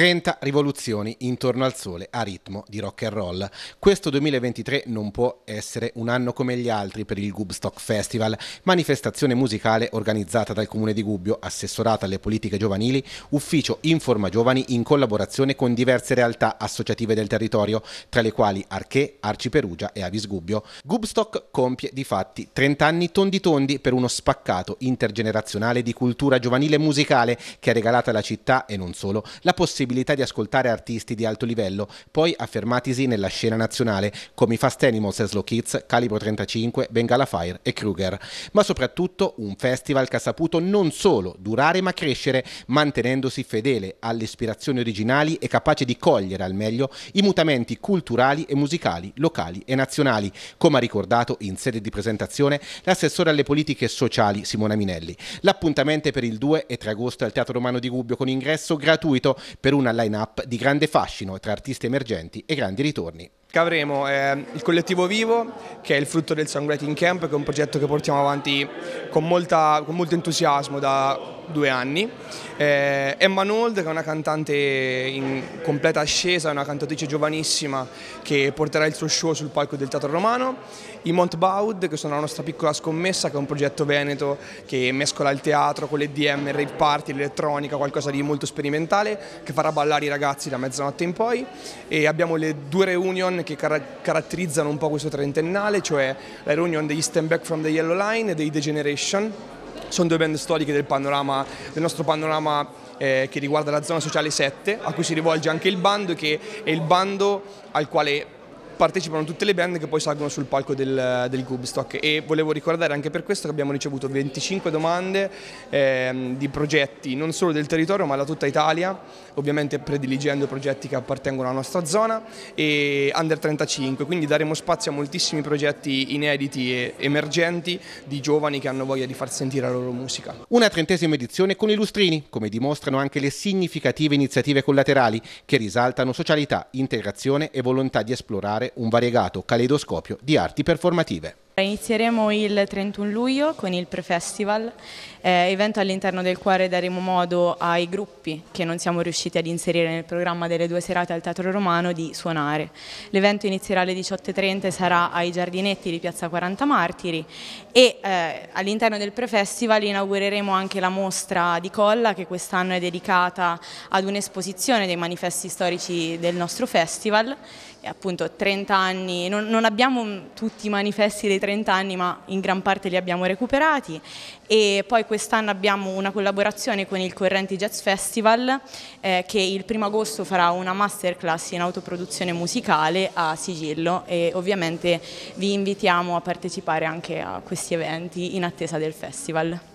30 rivoluzioni intorno al sole a ritmo di rock and roll. Questo 2023 non può essere un anno come gli altri per il Gubstock Festival, manifestazione musicale organizzata dal Comune di Gubbio, assessorata alle politiche giovanili, ufficio Informa Giovani in collaborazione con diverse realtà associative del territorio, tra le quali Arché, Arci Perugia e Avis Gubbio. Gubstock compie di fatti 30 anni tondi tondi per uno spaccato intergenerazionale di cultura giovanile e musicale che ha regalato alla città e non solo la possibilità possibilità di ascoltare artisti di alto livello, poi affermatisi nella scena nazionale, come i Fast Animals e Slow Kids, Calibro 35, Bengala Fire e Kruger. Ma soprattutto un festival che ha saputo non solo durare ma crescere, mantenendosi fedele alle ispirazioni originali e capace di cogliere al meglio i mutamenti culturali e musicali, locali e nazionali, come ha ricordato in sede di presentazione l'assessore alle politiche sociali Simona Minelli. L'appuntamento è per il 2 e 3 agosto al Teatro Romano di Gubbio con ingresso gratuito per un una line-up di grande fascino tra artisti emergenti e grandi ritorni. Cavremo è ehm, il collettivo Vivo, che è il frutto del Songwriting Camp, che è un progetto che portiamo avanti con, molta, con molto entusiasmo da due anni. Eh, Emma Nold, che è una cantante in completa ascesa, una cantatrice giovanissima che porterà il suo show sul palco del Teatro Romano. I Montbaud, che sono la nostra piccola scommessa, che è un progetto veneto che mescola il teatro con le DM, il rave party, l'elettronica, qualcosa di molto sperimentale, che farà ballare i ragazzi da mezzanotte in poi. E abbiamo le due reunion canzone che car caratterizzano un po' questo trentennale, cioè la reunion degli Stand Back from the Yellow Line e dei The Generation. Sono due band storiche del, panorama, del nostro panorama eh, che riguarda la zona sociale 7, a cui si rivolge anche il bando, che è il bando al quale partecipano tutte le band che poi salgono sul palco del, del Gubstock e volevo ricordare anche per questo che abbiamo ricevuto 25 domande eh, di progetti non solo del territorio ma da tutta Italia, ovviamente prediligendo progetti che appartengono alla nostra zona e under 35, quindi daremo spazio a moltissimi progetti inediti e emergenti di giovani che hanno voglia di far sentire la loro musica. Una trentesima edizione con i lustrini, come dimostrano anche le significative iniziative collaterali che risaltano socialità, integrazione e volontà di esplorare un variegato caleidoscopio di arti performative. Inizieremo il 31 luglio con il Prefestival, eh, evento all'interno del quale daremo modo ai gruppi che non siamo riusciti ad inserire nel programma delle due serate al Teatro Romano di suonare. L'evento inizierà alle 18.30 e sarà ai giardinetti di Piazza 40 Martiri e eh, all'interno del Prefestival inaugureremo anche la mostra di Colla che quest'anno è dedicata ad un'esposizione dei manifesti storici del nostro festival. E appunto 30 anni, non, non abbiamo tutti i manifesti dei 30 anni ma in gran parte li abbiamo recuperati e poi quest'anno abbiamo una collaborazione con il Correnti Jazz Festival eh, che il primo agosto farà una masterclass in autoproduzione musicale a Sigillo e ovviamente vi invitiamo a partecipare anche a questi eventi in attesa del festival.